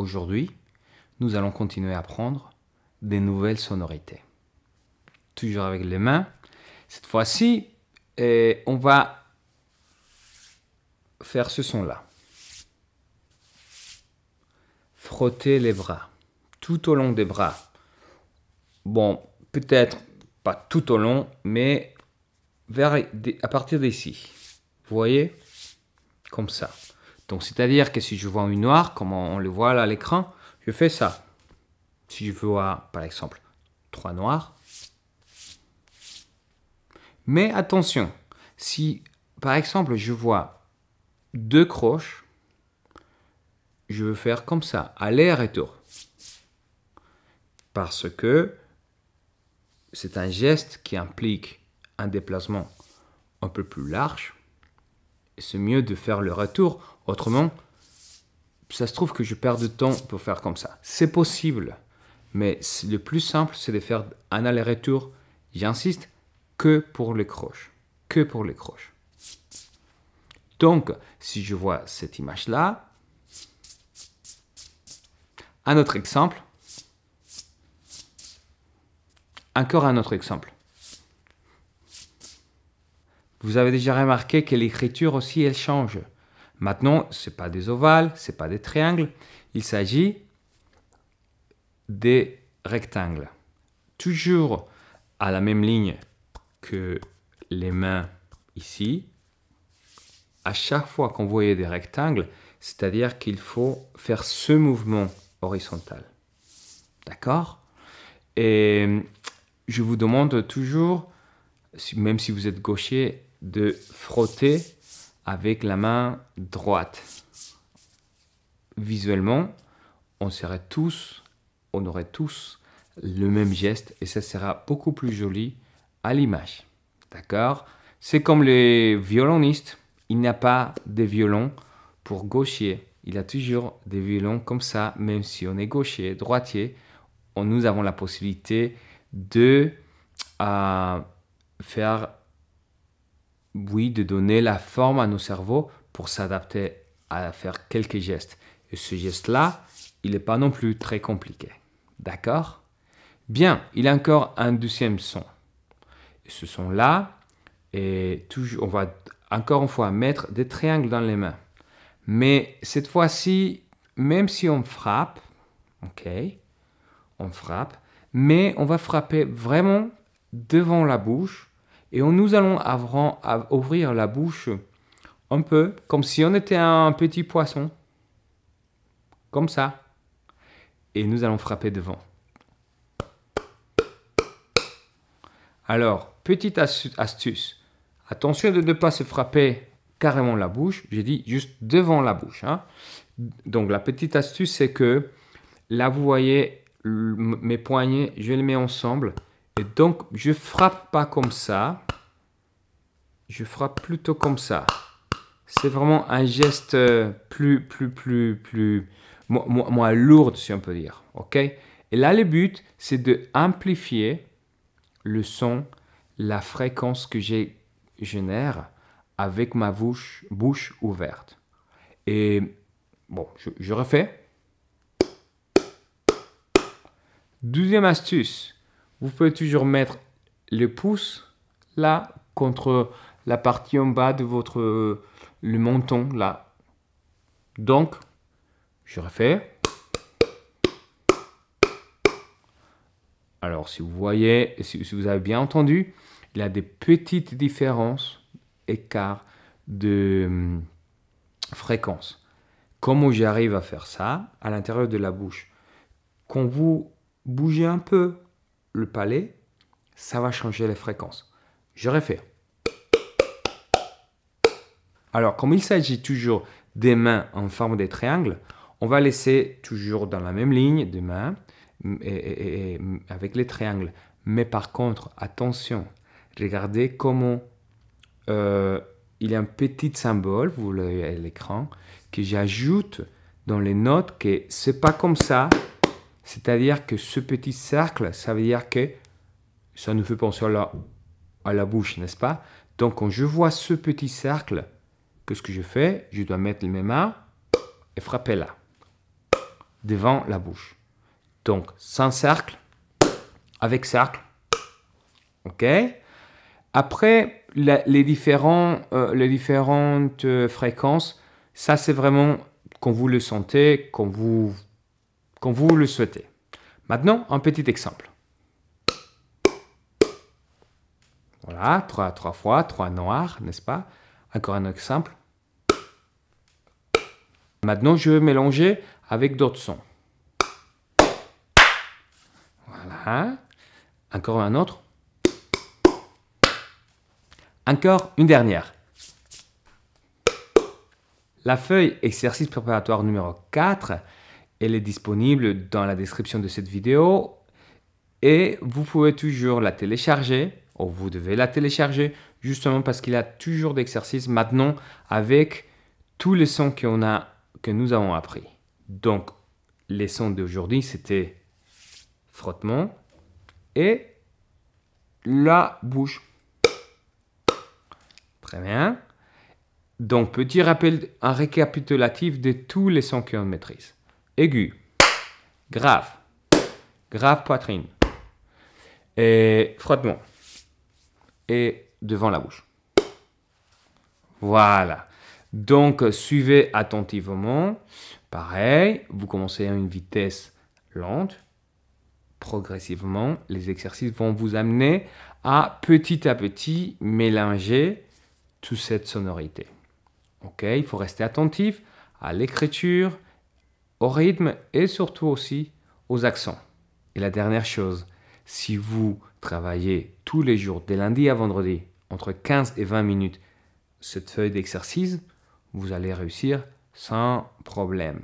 Aujourd'hui, nous allons continuer à apprendre des nouvelles sonorités. Toujours avec les mains. Cette fois-ci, eh, on va faire ce son-là. Frotter les bras. Tout au long des bras. Bon, peut-être pas tout au long, mais vers, à partir d'ici. Vous voyez Comme ça. Donc c'est-à-dire que si je vois une noire, comme on le voit là à l'écran, je fais ça. Si je vois par exemple trois noirs, mais attention, si par exemple je vois deux croches, je veux faire comme ça, aller-retour. Parce que c'est un geste qui implique un déplacement un peu plus large c'est mieux de faire le retour. Autrement, ça se trouve que je perds de temps pour faire comme ça. C'est possible, mais le plus simple, c'est de faire un aller-retour, j'insiste, que pour les croches. Que pour les croches. Donc, si je vois cette image-là, un autre exemple, encore un autre exemple. Vous avez déjà remarqué que l'écriture aussi, elle change. Maintenant, ce n'est pas des ovales, ce n'est pas des triangles, il s'agit des rectangles. Toujours à la même ligne que les mains ici. À chaque fois qu'on voyait des rectangles, c'est-à-dire qu'il faut faire ce mouvement horizontal. D'accord Et je vous demande toujours, même si vous êtes gaucher, de frotter avec la main droite. Visuellement, on serait tous, on aurait tous le même geste et ça sera beaucoup plus joli à l'image. D'accord C'est comme les violonistes. Il n'y a pas de violon pour gaucher. Il a toujours des violons comme ça, même si on est gaucher, droitier. On, nous avons la possibilité de euh, faire oui, de donner la forme à nos cerveaux pour s'adapter à faire quelques gestes. Et ce geste-là, il n'est pas non plus très compliqué. D'accord Bien, il y a encore un deuxième son. ce son-là, et on va encore une fois mettre des triangles dans les mains. Mais cette fois-ci, même si on frappe, ok, on frappe, mais on va frapper vraiment devant la bouche et nous allons ouvrir la bouche un peu comme si on était un petit poisson. Comme ça. Et nous allons frapper devant. Alors, petite astuce. Attention de ne pas se frapper carrément la bouche. J'ai dit juste devant la bouche. Hein. Donc, la petite astuce, c'est que là, vous voyez mes poignets, je les mets ensemble. Et donc, je frappe pas comme ça. Je frappe plutôt comme ça. C'est vraiment un geste euh, plus, plus, plus, plus, moins, lourd, si on peut dire. OK Et là, le but, c'est d'amplifier le son, la fréquence que j'ai génère avec ma bouche, ouverte. Et bon, je, je refais. Deuxième astuce, vous pouvez toujours mettre le pouce là contre la partie en bas de votre le menton là. Donc, je refais. Alors, si vous voyez, si, vous avez bien entendu, il y a des petites différences, écarts de hum, fréquence. Comment j'arrive à faire ça à l'intérieur de la bouche Quand vous bougez un peu, le palais, ça va changer les fréquences. Je refais. Alors, comme il s'agit toujours des mains en forme de triangle, on va laisser toujours dans la même ligne des mains et, avec les triangles. Mais par contre, attention, regardez comment euh, il y a un petit symbole, vous l'avez à l'écran, que j'ajoute dans les notes que c'est pas comme ça, c'est-à-dire que ce petit cercle, ça veut dire que ça nous fait penser à la, à la bouche, n'est-ce pas Donc quand je vois ce petit cercle, qu'est-ce que je fais Je dois mettre mes mains et frapper là, devant la bouche. Donc sans cercle, avec cercle. OK Après, les, euh, les différentes euh, fréquences, ça c'est vraiment quand vous le sentez, quand vous quand vous le souhaitez. Maintenant, un petit exemple. Voilà, trois, trois fois, trois noirs, n'est-ce pas Encore un exemple. Maintenant, je vais mélanger avec d'autres sons. Voilà. Encore un autre. Encore une dernière. La feuille exercice préparatoire numéro 4 elle est disponible dans la description de cette vidéo et vous pouvez toujours la télécharger ou vous devez la télécharger justement parce qu'il y a toujours d'exercices maintenant avec tous les sons que nous avons appris. Donc les sons d'aujourd'hui c'était frottement et la bouche. Très bien. Donc, petit rappel, un récapitulatif de tous les sons que qu'on maîtrise aigu, grave, grave poitrine, et frottement, et devant la bouche. Voilà. Donc, suivez attentivement. Pareil, vous commencez à une vitesse lente. Progressivement, les exercices vont vous amener à petit à petit mélanger toute cette sonorité. Ok, il faut rester attentif à l'écriture, au rythme et surtout aussi aux accents. Et la dernière chose, si vous travaillez tous les jours, dès lundi à vendredi, entre 15 et 20 minutes, cette feuille d'exercice, vous allez réussir sans problème.